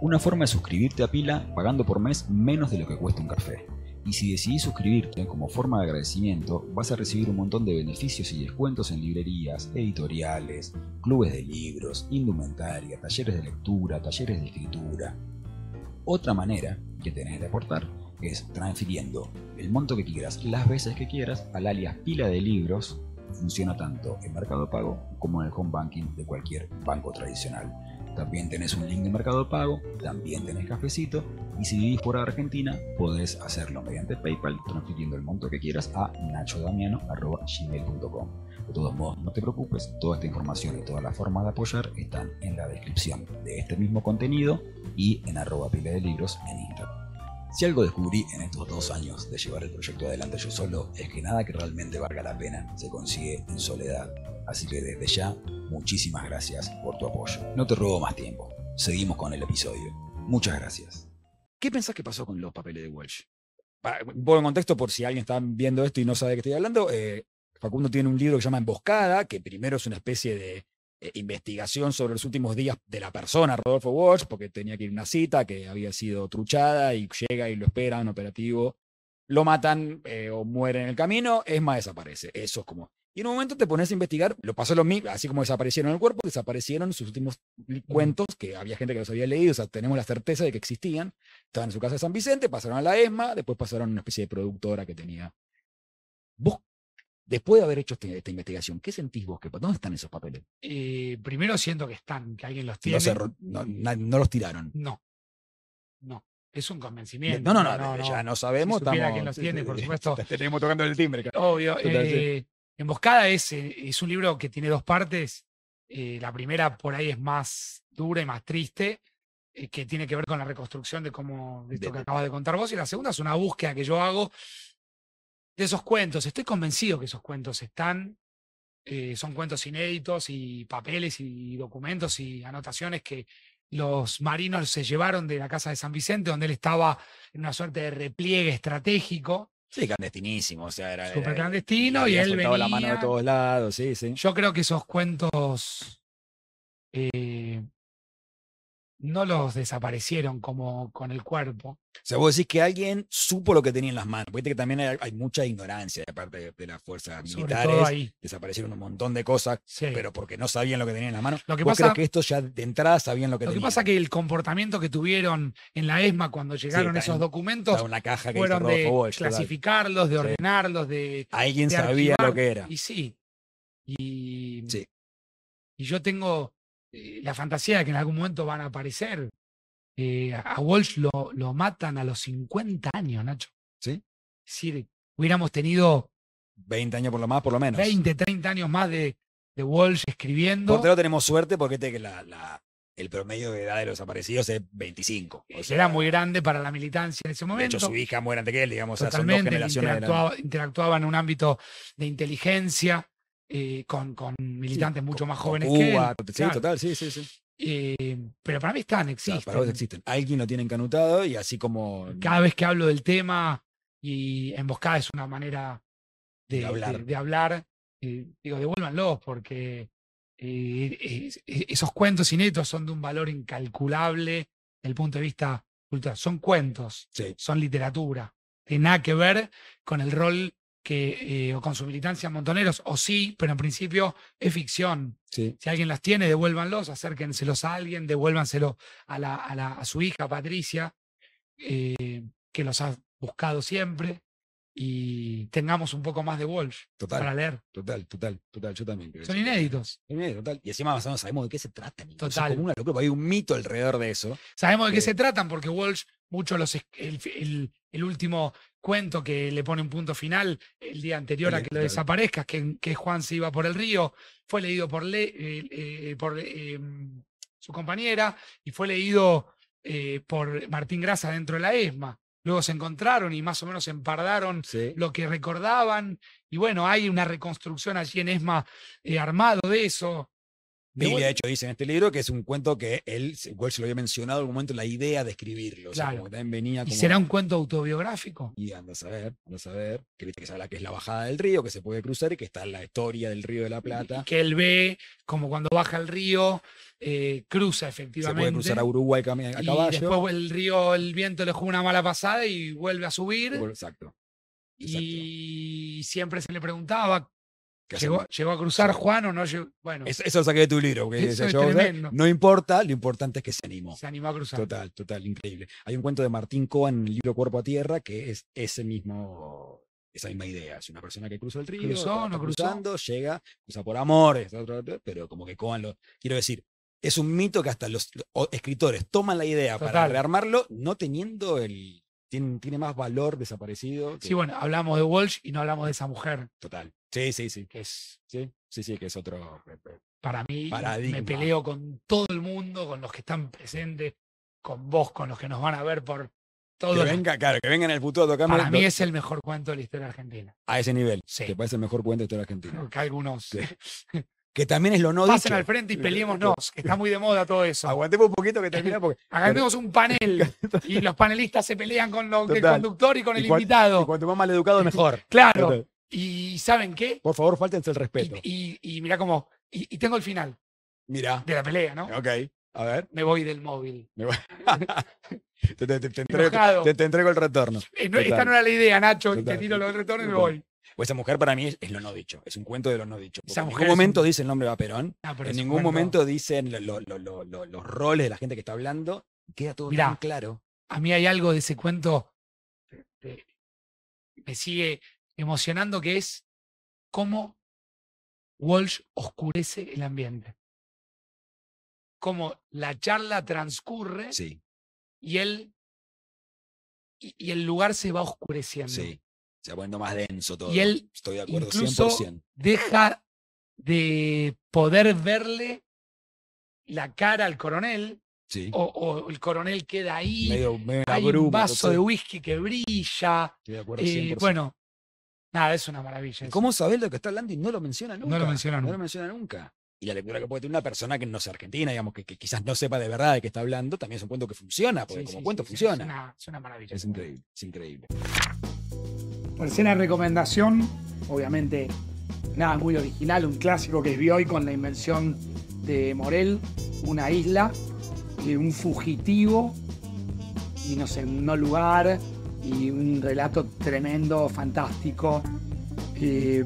Una forma es suscribirte a Pila pagando por mes menos de lo que cuesta un café. Y si decidís suscribirte como forma de agradecimiento, vas a recibir un montón de beneficios y descuentos en librerías, editoriales, clubes de libros, indumentaria, talleres de lectura, talleres de escritura. Otra manera que tenés de aportar es transfiriendo el monto que quieras, las veces que quieras, al alias pila de libros. Funciona tanto en Mercado Pago como en el home banking de cualquier banco tradicional también tenés un link de mercado pago, también tenés cafecito y si vivís por Argentina podés hacerlo mediante PayPal transfiriendo el monto que quieras a nachodamiano.gmail.com. De todos modos, no te preocupes, toda esta información y todas las formas de apoyar están en la descripción de este mismo contenido y en arroba pile de libros en Instagram. Si algo descubrí en estos dos años de llevar el proyecto adelante yo solo, es que nada que realmente valga la pena se consigue en soledad. Así que desde ya, muchísimas gracias por tu apoyo. No te robo más tiempo. Seguimos con el episodio. Muchas gracias. ¿Qué pensás que pasó con los papeles de Welsh? Un en contexto, por si alguien está viendo esto y no sabe de qué estoy hablando, eh, Facundo tiene un libro que se llama Emboscada, que primero es una especie de eh, investigación sobre los últimos días de la persona, Rodolfo Walsh, porque tenía que ir a una cita que había sido truchada y llega y lo espera esperan, operativo, lo matan eh, o muere en el camino, Esma desaparece. Eso es como. Y en un momento te pones a investigar, lo pasó lo mismo, así como desaparecieron el cuerpo, desaparecieron sus últimos cuentos, que había gente que los había leído, o sea, tenemos la certeza de que existían. Estaban en su casa de San Vicente, pasaron a la ESMA, después pasaron a una especie de productora que tenía después de haber hecho este, esta investigación, ¿qué sentís vos? ¿Dónde están esos papeles? Eh, primero siento que están, que alguien los tiene. No, los tiraron. No, no. Es un convencimiento. No, no, no, eh, ya no sabemos. Si quién los eh, tiene, por supuesto. Tenemos tocando el timbre. Obvio. Emboscada es, un libro que tiene dos partes. la primera por ahí es más dura y más triste, que tiene que ver con la reconstrucción de cómo esto que acabas de contar vos. Y la segunda es una búsqueda que yo hago de esos cuentos. Estoy convencido que esos cuentos están, eh, son cuentos inéditos y papeles y documentos y anotaciones que los marinos se llevaron de la casa de San Vicente, donde él estaba en una suerte de repliegue estratégico. Sí, clandestinísimo, o sea, era. Súper clandestino y él venía. la mano de todos lados, sí, sí. Yo creo que esos cuentos eh, no los desaparecieron como con el cuerpo. O sea, vos decís que alguien supo lo que tenía en las manos. Viste que también hay, mucha ignorancia de parte de, las fuerzas militares. Desaparecieron un montón de cosas, pero porque no sabían lo que tenían en las manos. Lo que pasa, que estos ya de entrada sabían lo que tenían? Lo que pasa es que el comportamiento que tuvieron en la ESMA cuando llegaron esos en, documentos una caja que fueron de clasificarlos, de ordenarlos, de... Alguien sabía lo que era. Y sí. Y, sí. y yo tengo eh, la fantasía de que en algún momento van a aparecer. Eh, a Walsh lo, lo, matan a los 50 años, Nacho. Sí. sí hubiéramos tenido. 20 años por lo más, por lo menos. 20, 30 años más de, de Walsh escribiendo. Portero tenemos suerte porque el promedio de edad de los aparecidos es 25. O eh, era muy grande para la militancia en ese momento. De hecho, su hija muere antes que él, digamos. interactuaban interactuaba en un ámbito de inteligencia. Eh, con, militantes mucho más jóvenes que Sí, total, sí, sí, sí. Eh, pero para mí están, existen. para vos existen. Alguien lo tiene encanutado y así como. Cada vez que hablo del tema y emboscada es una manera de, hablar. De, eh, digo, devuélvanlos porque esos cuentos inéditos son de un valor incalculable desde el punto de vista cultural. Son cuentos, son literatura. Tiene nada que ver con el rol eh, o con su militancia Montoneros, o sí, pero en principio es ficción. Si alguien las tiene, devuélvanlos, acérquenselos a alguien, devuélvanselo a, a, la, su hija Patricia, eh, que los ha buscado siempre y tengamos un poco más de Walsh para leer. Total, total, total, yo también creo. Son inéditos. Inéditos, total. Y encima sabemos de qué se tratan. Total. hay un mito alrededor de eso. Sabemos de qué se tratan porque Walsh, mucho los, el, último cuento que le pone un punto final el día anterior a que lo desaparezca, que, que Juan se iba por el río, fue leído por, eh, eh, por em, su compañera y fue leído eh, por Martín Grasa dentro de la ESMA luego se encontraron y más o menos empardaron lo que recordaban. Y bueno, hay una reconstrucción allí en ESMA eh, armado de eso. Y de hecho dice en este libro que es un cuento que él, igual se lo había mencionado en algún momento, la idea de escribirlo. Claro. venía ¿Y será un cuento autobiográfico? Y anda a saber, anda a saber, que que es la, es la bajada del río, que se puede cruzar y que está en la historia del río de la Plata. que él ve como cuando baja el río, eh, cruza efectivamente. Se puede cruzar a Uruguay a caballo. Y después el río, el viento le juega una mala pasada y vuelve a subir. Exacto. Y siempre se le preguntaba Llegó, a cruzar Juan o no Bueno. Eso, lo saqué de tu libro. no importa, lo importante es que se animó. Se animó a cruzar. Total, total, increíble. Hay un cuento de Martín Cohen en el libro Cuerpo a Tierra que es ese mismo. Esa misma idea, es una persona que cruza el río, cruzó, está, no cruzando, llega, cruza por amores, pero como que Cohen lo. Quiero decir, es un mito que hasta los, escritores toman la idea para rearmarlo no teniendo el, tiene, más valor desaparecido. Sí, bueno, hablamos de Walsh y no hablamos de esa mujer. Total. Sí, sí, sí. Que es, sí, sí, sí, que es otro. Eh, eh, para mí, me peleo con todo el mundo, con los que están presentes, con vos, con los que nos van a ver por todo. Que venga, claro, que venga en el futuro tocarme. Para mí es el mejor cuento de la historia argentina. A ese nivel. Sí. Te parece el mejor cuento de la historia argentina. que algunos. que también es lo no Pasen al frente y peleémonos, que está muy de moda todo eso. Aguantemos un poquito que termina porque... Hagamos un panel y los panelistas se pelean con el conductor y con el invitado. Y cuanto más mal educado, mejor. Claro. Y ¿saben qué? Por favor, fáltense el respeto. Y, y, mirá cómo... Y, tengo el final. mira De la pelea, ¿no? Ok. A ver. Me voy del móvil. te, entrego, el retorno. Eh, esta no era la idea, Nacho. Te tiro el retorno y me voy. O pues esa mujer para mí es, lo no dicho, es un cuento de lo no dicho. En ningún momento dice el nombre va Perón, ah, en ningún momento dicen los roles de la gente que está hablando, queda todo bien claro. A mí hay algo de ese cuento que me sigue emocionando, que es cómo Walsh oscurece el ambiente. Cómo la charla transcurre y él y, el lugar se va oscureciendo. Sí. Se va poniendo más denso todo. Y él Estoy de acuerdo incluso deja de poder verle la cara al coronel. Sí. O, el coronel queda ahí. Medio, un vaso de whisky que brilla. Estoy de acuerdo 100%. Eh, bueno, nada, es una maravilla. ¿Cómo sabes lo que está hablando y no lo menciona nunca? No lo menciona nunca. No lo menciona nunca. Y la lectura que puede tener una persona que no sea argentina, digamos, que, quizás no sepa de verdad de qué está hablando, también es un cuento que funciona, porque como cuento funciona. Es es una maravilla. Es increíble, es increíble de recomendación, obviamente nada muy original, un clásico que es hoy con la invención de Morel, una isla, un fugitivo y no sé, un no lugar y un relato tremendo, fantástico. Eh,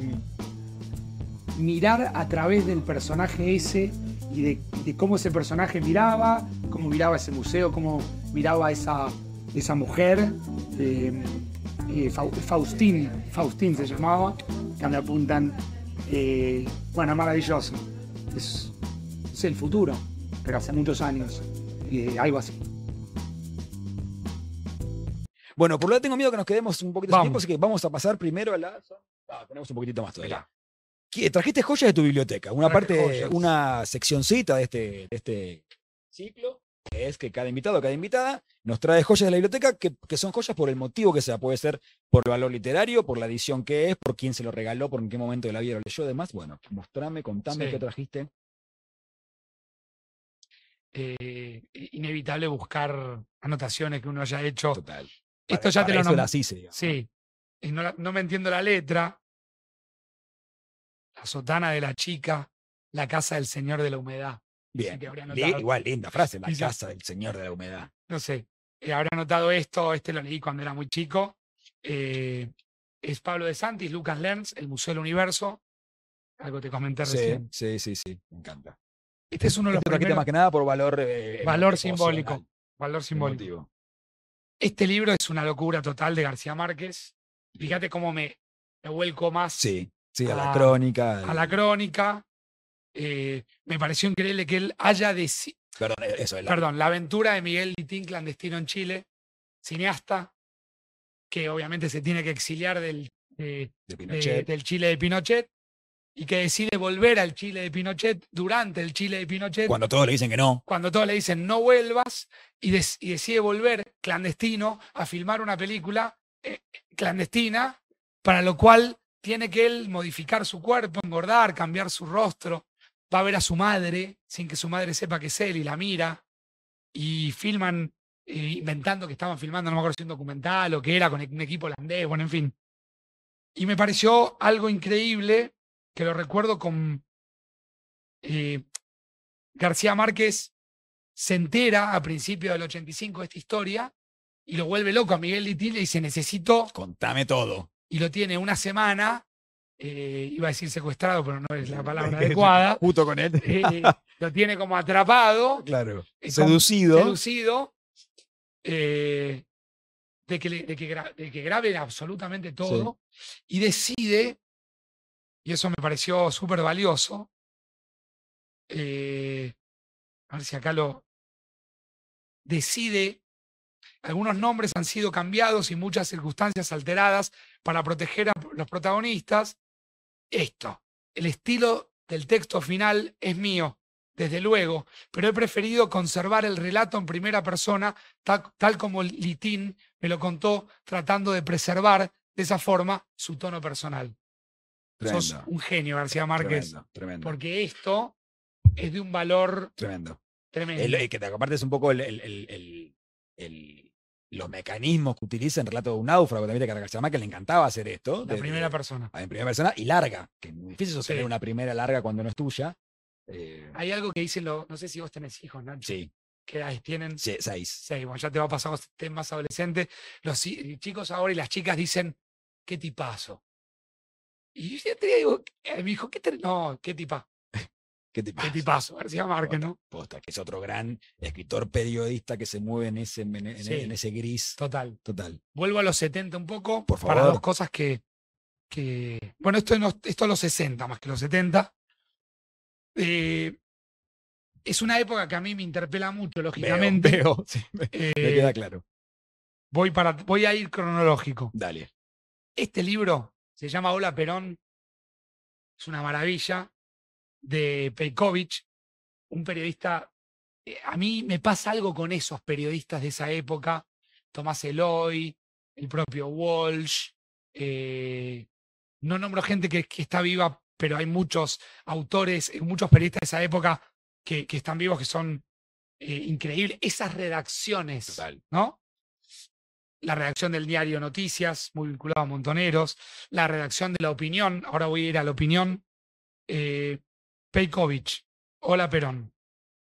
mirar a través del personaje ese y de, cómo ese personaje miraba, cómo miraba ese museo, cómo miraba esa, esa mujer. Eh, Faustín, se llamaba, que me apuntan. bueno, eh, maravilloso. Es, el futuro, pero hace muchos años. y eh, algo así. Bueno, por lo tanto tengo miedo que nos quedemos un poquito de tiempo, así que vamos a pasar primero a la. Ah, tenemos un poquitito más todavía. trajiste joyas de tu biblioteca, una parte, una seccioncita de este, este ciclo es que cada invitado, cada invitada nos trae joyas de la biblioteca que, son joyas por el motivo que sea. Puede ser por el valor literario, por la edición que es, por quién se lo regaló, por en qué momento de la vida lo leyó, Además, Bueno, mostrame, contame qué trajiste. Eh, inevitable buscar anotaciones que uno haya hecho. Total. Esto ya te lo sí. no me entiendo la letra. La sotana de la chica, la casa del señor de la humedad. Bien. Igual, linda frase, la casa del señor de la humedad. No sé, eh, habrá notado esto, este lo leí cuando era muy chico. Eh, es Pablo de Santis, Lucas Lenz, El Museo del Universo. Algo te comenté sí, recién. Sí, sí, sí, me encanta. Este es uno de los este primeros. más que nada por valor. Eh, valor simbólico. Valor simbólico. Este libro es una locura total de García Márquez. Fíjate cómo me, me vuelco más. Sí, sí, a, la crónica. A la crónica, eh, me pareció increíble que él haya decidido. Perdón, e-, eso es la... Perdón, la aventura de Miguel Litín, clandestino en Chile, cineasta, que obviamente se tiene que exiliar del, eh, del Chile de Pinochet, y que decide volver al Chile de Pinochet durante el Chile de Pinochet. Cuando todos le dicen que no. Cuando todos le dicen no vuelvas, y, decide volver clandestino a filmar una película eh, clandestina, para lo cual tiene que él modificar su cuerpo, engordar, cambiar su rostro va a ver a su madre sin que su madre sepa que es él y la mira. Y filman eh, inventando que estaban filmando, no me acuerdo si un documental o que era con un equipo holandés, bueno, en fin. Y me pareció algo increíble que lo recuerdo con eh, García Márquez se entera a principios del 85 de esta historia y lo vuelve loco a Miguel Litil y dice, necesito... Contame todo. Y lo tiene una semana eh, iba a decir secuestrado, pero no es la palabra adecuada. con él. Eh, eh, lo tiene como atrapado. Claro. Seducido. de, que, de, que absolutamente todo. Y decide, y eso me pareció súper valioso. a ver si acá lo. Decide algunos nombres han sido cambiados y muchas circunstancias alteradas para proteger a los protagonistas esto. El estilo del texto final es mío, desde luego, pero he preferido conservar el relato en primera persona, tal, como Litín me lo contó, tratando de preservar de esa forma su tono personal. Sos un genio, García Márquez. Tremendo, Porque esto es de un valor tremendo. Tremendo. que te compartes un poco el los mecanismos que utiliza en Relato de un náufrago, también de Caracachama, que le encantaba hacer esto. La primera persona. En primera persona y larga, que es muy difícil hacer una primera larga cuando no es tuya. Eh, Hay algo que dicen, no sé si vos tenés hijos, no Sí. ¿Qué tienen? seis. Seis, bueno, ya te va a pasar, más adolescente. Los eh, chicos ahora y las chicas dicen, qué tipazo. Y yo ya te digo, eh, mi hijo, ¿qué te, no, qué tipazo. Qué tipazo. Qué García Márquez, ¿no? que es otro gran escritor periodista que se mueve en ese, en, ese gris. Total. Total. Vuelvo a los 70 un poco, por favor. Para dos cosas que. que bueno, esto, no, esto los 60 más que los 70. Eh, es una época que a mí me interpela mucho, lógicamente. me, queda eh, claro. Voy, para, voy a ir cronológico. Dale. Este libro se llama Hola Perón. Es una maravilla de Pejkovic, un periodista, eh, a mí me pasa algo con esos periodistas de esa época, Tomás Eloy, el propio Walsh, eh, no nombro gente que, está viva, pero hay muchos autores, eh, muchos periodistas de esa época que, están vivos, que son increíbles. Esas redacciones, ¿no? La redacción del diario Noticias, muy vinculado a Montoneros, la redacción de La Opinión, ahora voy a ir a La Opinión, Pejkovic, Hola Perón.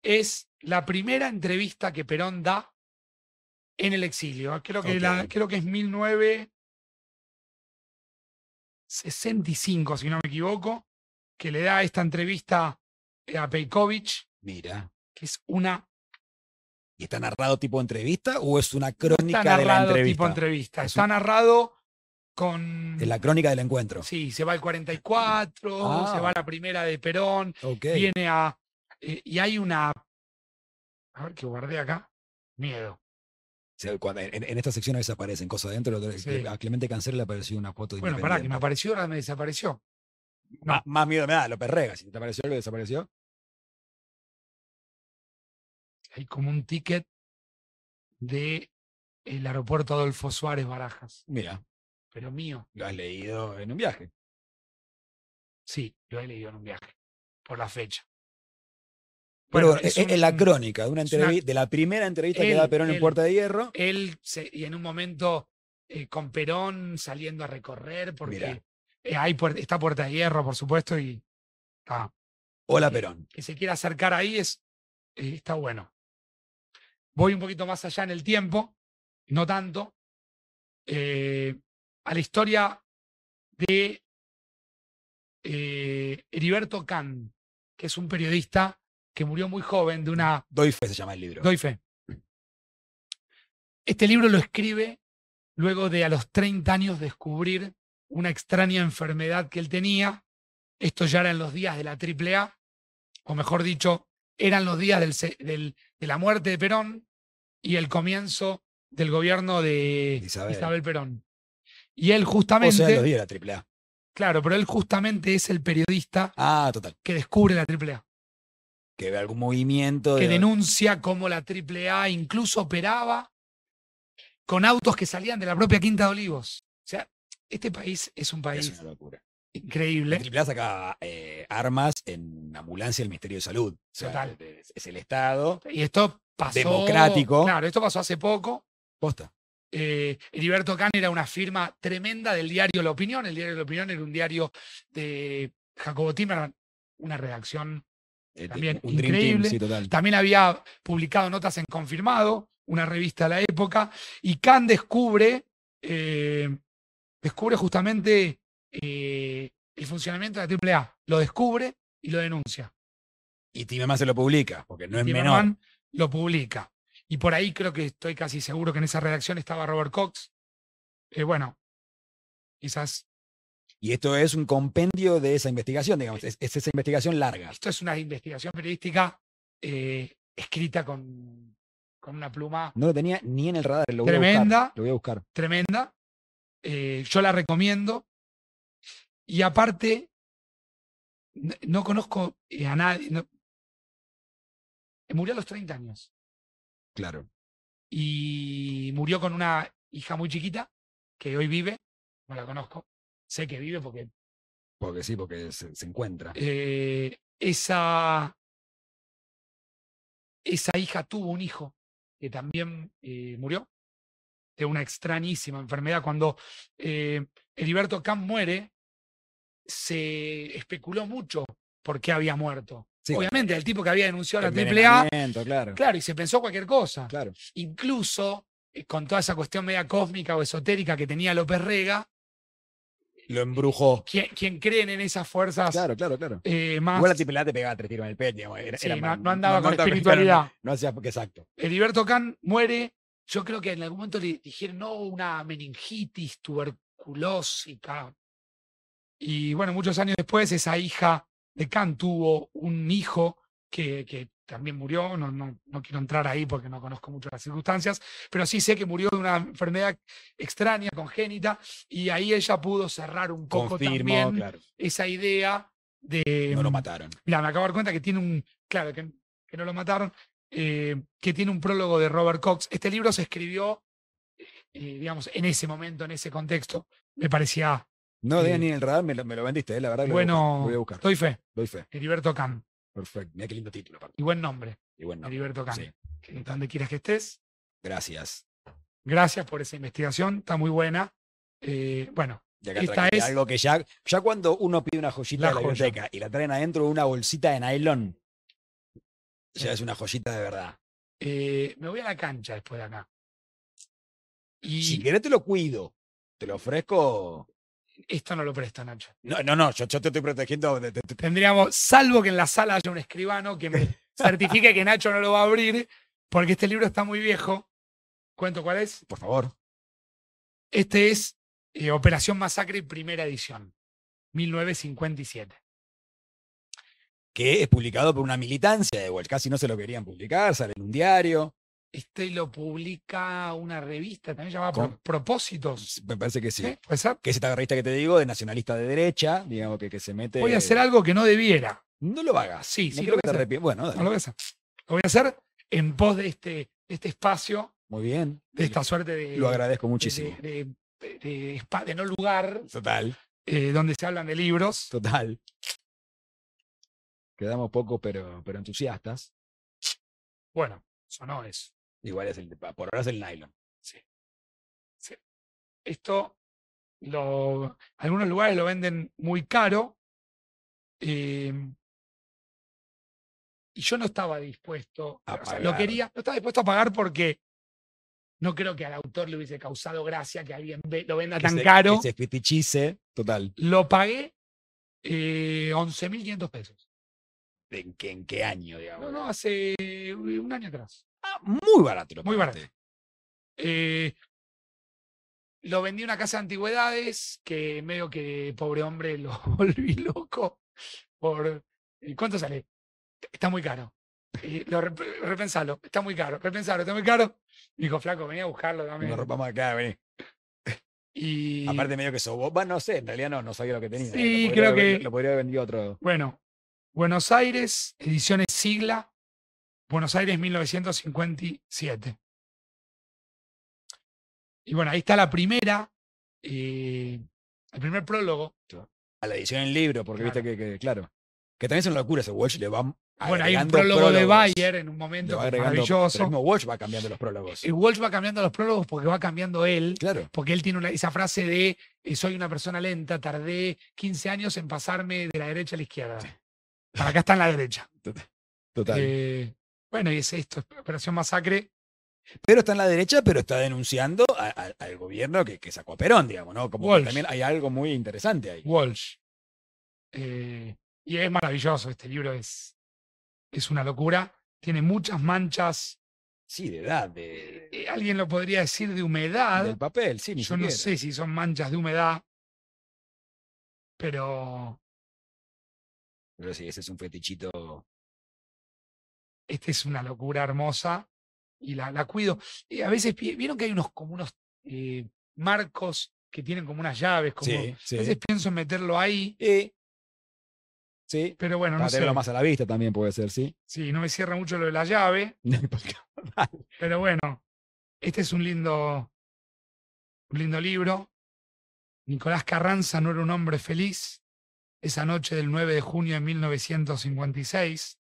Es la primera entrevista que Perón da en el exilio. Ah, creo que, es 1965, si no me equivoco, que le da esta entrevista eh, a Pejkovic Mira. Que es una ¿Y está narrado tipo entrevista o es una crónica de la entrevista? Tipo entrevista. Está narrado en la crónica del encuentro. Sí, se va al 44, ah. se va a la primera de Perón, viene a... Eh, y hay una... A ver, que guardé acá. Miedo. en, esta sección Desaparecen cosas adentro. A Clemente Cancel le apareció una foto Bueno, pará, que me apareció, ahora me desapareció. Ah, más miedo me da, lo perrega. Si te apareció, lo desapareció. Hay como un ticket de el aeropuerto Adolfo Suárez Barajas. Mira pero mío, lo has leído en un viaje. Sí, lo he leído en un viaje, por la fecha. Pero bueno, es, e, e, la crónica de, una entrevista, de la primera entrevista que da Perón en Puerta de Hierro. Él, y en un momento eh, con Perón saliendo a recorrer, porque eh, está Puerta de Hierro, por supuesto, y ah, Hola, Perón. Que, se quiera acercar ahí es, eh, está bueno. Voy un poquito más allá en el tiempo, no tanto. Eh, a la historia de eh, Heriberto Kahn, que es un periodista que murió muy joven de una... Doife se llama el libro. Doife. Este libro lo escribe luego de a los 30 años descubrir una extraña enfermedad que él tenía. Esto ya era en los días de la AAA, o mejor dicho, eran los días de la muerte de Perón y el comienzo del gobierno de Isabel Perón. Y él justamente. O sea, la AAA. Claro, pero él justamente es el periodista ah, total. que descubre la AAA. Que ve algún movimiento. Que denuncia cómo la AAA incluso operaba con autos que salían de la propia Quinta de Olivos. O sea, este país es un país. Increíble. La AAA sacaba eh, armas en ambulancia del Ministerio de Salud. total. Es, el Estado. Y esto pasó. Democrático. Claro, esto pasó hace poco. Posta. Eh, Heriberto Can era una firma tremenda del diario La Opinión. El diario La Opinión era un diario de Jacobo Timerman, una redacción eh, también increíble. También había publicado notas en Confirmado, una revista a la época, y Can descubre, eh, descubre justamente eh, el funcionamiento de la AAA. Lo descubre y lo denuncia. Y Timerman se lo publica, porque no es menor. lo publica. Y por ahí creo que estoy casi seguro que en esa redacción estaba Robert Cox. Eh, bueno, quizás. Y esto es un compendio de esa investigación, digamos, es, esa investigación larga. Esto es una investigación periodística eh, escrita con, con una pluma. No lo tenía ni en el radar, lo tremenda, Lo voy a buscar. Tremenda. Eh, yo la recomiendo. Y aparte, no, conozco a nadie. murió a los 30 años. Claro. Y murió con una hija muy chiquita que hoy vive, no la conozco, sé que vive porque... Porque sí, porque se, encuentra. Eh, esa, esa hija tuvo un hijo que también eh, murió de una extrañísima enfermedad. Cuando eh, Heriberto Kahn muere, se especuló mucho por qué había muerto. Obviamente, el tipo que había denunciado a la AAA. Claro. claro, y se pensó cualquier cosa. Incluso eh, con toda esa cuestión media cósmica o esotérica que tenía López Rega. Lo embrujó. Quien, quién creen en esas fuerzas. Claro, claro, claro. Eh, más, la triple te pegaba tres tiros en el pecho. no, andaba con espiritualidad. No, hacía, exacto. Heriberto Can muere. Yo creo que en algún momento le dijeron, no, una meningitis tuberculósica. Y bueno, muchos años después, esa hija de Kant tuvo un hijo que, también murió, no, no, quiero entrar ahí porque no conozco mucho las circunstancias, pero sí sé que murió de una enfermedad extraña, congénita, y ahí ella pudo cerrar un poco también esa idea de... No lo mm, mataron. me acabo de dar cuenta que tiene un... Claro, que, no lo mataron, eh, que tiene un prólogo de Robert Cox. Este libro se escribió, eh, eh, digamos, en ese momento, en ese contexto. Me parecía no, Daniel ni el radar, me lo, vendiste, eh, la verdad. Bueno, lo voy a buscar. Estoy fe. Doy fe. Heriberto Can. Perfecto. Mira qué lindo título. Y buen nombre. Y buen nombre. Heriberto Can. Donde quieras que estés. Gracias. Gracias por esa investigación, está muy buena. Eh, bueno, ya es algo que ya, ya cuando uno pide una joyita de la biblioteca y la traen adentro de una bolsita de nylon, ya es una joyita de verdad. Eh, me voy a la cancha después de acá. Si querés te lo cuido, te lo ofrezco esto no lo presta, Nacho. No, no, no, yo, te estoy protegiendo. Te, Tendríamos, salvo que en la sala haya un escribano que me certifique que Nacho no lo va a abrir, porque este libro está muy viejo. ¿Cuento cuál es? Por favor. Este es eh, Operación Masacre, primera edición, 1957. Que es publicado por una militancia de casi no se lo querían publicar, sale en un diario este lo publica una revista también llamada Propósitos. Me parece que sí. Que es esta revista que te digo, de nacionalista de derecha, digamos que, se mete. Voy a hacer algo que no debiera. No lo hagas. Sí, sí. Bueno, no lo voy a hacer. voy a hacer en pos de este, este espacio. Muy bien. De esta suerte de. Lo agradezco muchísimo. De, no lugar. Total. Eh, donde se hablan de libros. Total. Quedamos pocos pero, pero entusiastas. Bueno, Eso no es Igual es el de, por ahora es el nylon. Sí. Esto, algunos lugares lo venden muy caro. Em, y yo no estaba dispuesto, a lo quería, no estaba dispuesto a pagar porque no creo que al autor le hubiese causado gracia que alguien lo venda tan caro. Lo pagué eh, 11.500 pesos. ¿En qué, ¿En qué año, digamos? No, no, hace eh, un año atrás muy ah, barato. muy barato. lo eh, vendí una casa de antigüedades que medio que pobre hombre lo volví loco. Por, eh, ¿Cuánto sale? Está muy caro. repensalo, está muy caro, repensalo, está muy caro. dijo, flaco, vení a buscarlo también. Nos rompamos acá, vení. Y... Aparte medio que Bueno, no sé, en realidad no, no sabía lo que tenía. Eh, sí, creo que... Lo podría haber vendido otro. Bueno, Buenos Aires, ediciones Sigla, Buenos Aires 1957. Y bueno, ahí está la primera, eh, el primer prólogo. A la edición en libro, porque viste que, claro, que también son locuras, Walsh le va Bueno, hay un prólogo de Bayer en un momento maravilloso. El mismo Walsh va cambiando los prólogos. Y Walsh va cambiando los prólogos porque va cambiando él. Claro. Porque él tiene esa frase de eh, soy una persona lenta, tardé 15 años en pasarme de la derecha a la izquierda. acá está en la derecha. Total. Eh, bueno, y es esto, Operación Masacre. Pero está en la derecha, pero está denunciando al gobierno que, sacó a Perón, digamos, ¿no? Como también hay algo muy interesante ahí. Walsh. Eh, y es maravilloso, este libro es, es una locura. Tiene muchas manchas. Sí, de edad. De, eh, eh, alguien lo podría decir de humedad. Del papel, sí, Yo no sé si son manchas de humedad, pero. Pero sí, ese es un fetichito esta es una locura hermosa y la, la cuido. Y eh, a veces vieron que hay unos como unos eh, marcos que tienen como unas llaves, como a veces pienso en meterlo ahí. Eh, sí. Pero bueno, no tenerlo sé. más a la vista también puede ser, sí. Sí, no me cierra mucho lo de la llave. pero bueno, este es un lindo, un lindo libro. Nicolás Carranza no era un hombre feliz. Esa noche del 9 de junio de 1956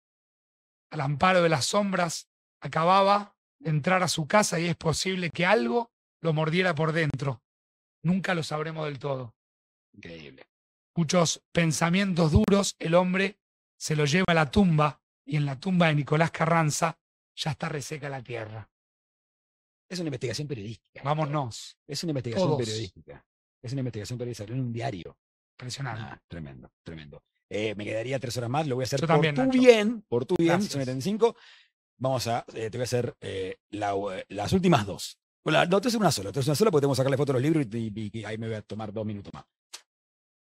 al amparo de las sombras, acababa de entrar a su casa y es posible que algo lo mordiera por dentro. Nunca lo sabremos del todo. Increíble. Muchos pensamientos duros el hombre se lo lleva a la tumba y en la tumba de Nicolás Carranza ya está reseca la tierra. Es una investigación periodística. ¿eh? Vámonos. Es una investigación periodística. Es una investigación periodística, en un diario. Impresionante. Ah, tremendo, tremendo. Eh, me quedaría tres horas más, lo voy a hacer por tu bien, por tu bien, son Vamos a, eh, te voy a hacer eh, eh las últimas dos. Pues no, te voy una sola, te voy una sola porque sacarle foto a los libros y, ahí me voy a tomar dos minutos más.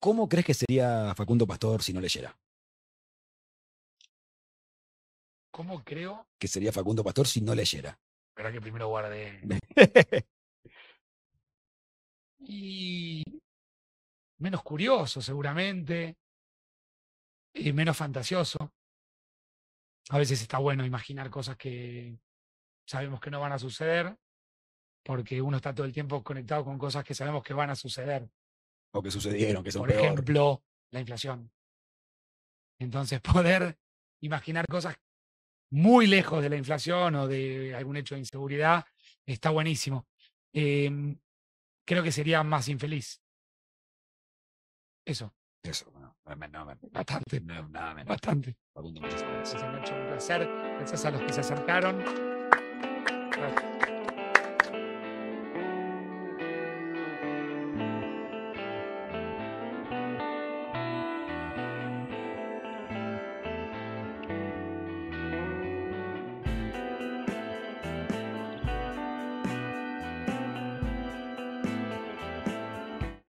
¿Cómo crees que sería Facundo Pastor si no leyera? ¿Cómo creo? Que sería Facundo Pastor si no leyera. Espera que primero guarde. Y menos curioso, seguramente menos fantasioso. A veces está bueno imaginar cosas que sabemos que no van a suceder, porque uno está todo el tiempo conectado con cosas que sabemos que van a suceder. O que sucedieron, que son Por ejemplo, la inflación. Entonces, poder imaginar cosas muy lejos de la inflación o de algún hecho de inseguridad está buenísimo. Em, creo que sería más infeliz. Eso. Eso, no, bastante. No, nada menos. Bastante. Facundo, muchas gracias. gracias a los que se acercaron. Gracias.